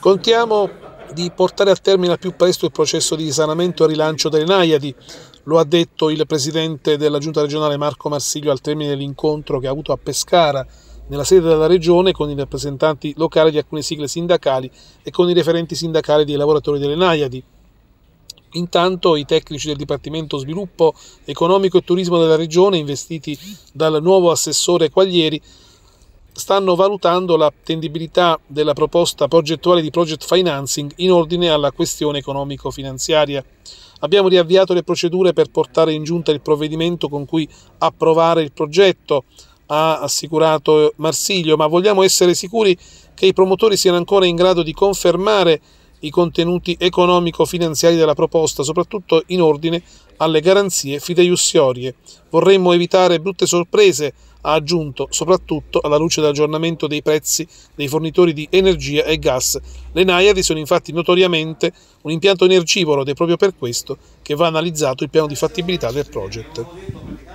Contiamo di portare a termine al più presto il processo di risanamento e rilancio delle Naiadi, lo ha detto il presidente della giunta regionale Marco Marsiglio al termine dell'incontro che ha avuto a Pescara nella sede della regione con i rappresentanti locali di alcune sigle sindacali e con i referenti sindacali dei lavoratori delle Naiadi. Intanto i tecnici del Dipartimento Sviluppo Economico e Turismo della Regione, investiti dal nuovo assessore Quaglieri, stanno valutando l'attendibilità della proposta progettuale di project financing in ordine alla questione economico-finanziaria. Abbiamo riavviato le procedure per portare in giunta il provvedimento con cui approvare il progetto, ha assicurato Marsiglio, ma vogliamo essere sicuri che i promotori siano ancora in grado di confermare i contenuti economico-finanziari della proposta, soprattutto in ordine alle garanzie fideiussiorie. Vorremmo evitare brutte sorprese, ha aggiunto, soprattutto alla luce dell'aggiornamento dei prezzi dei fornitori di energia e gas. Le Naiadi sono infatti notoriamente un impianto energivoro ed è proprio per questo che va analizzato il piano di fattibilità del progetto.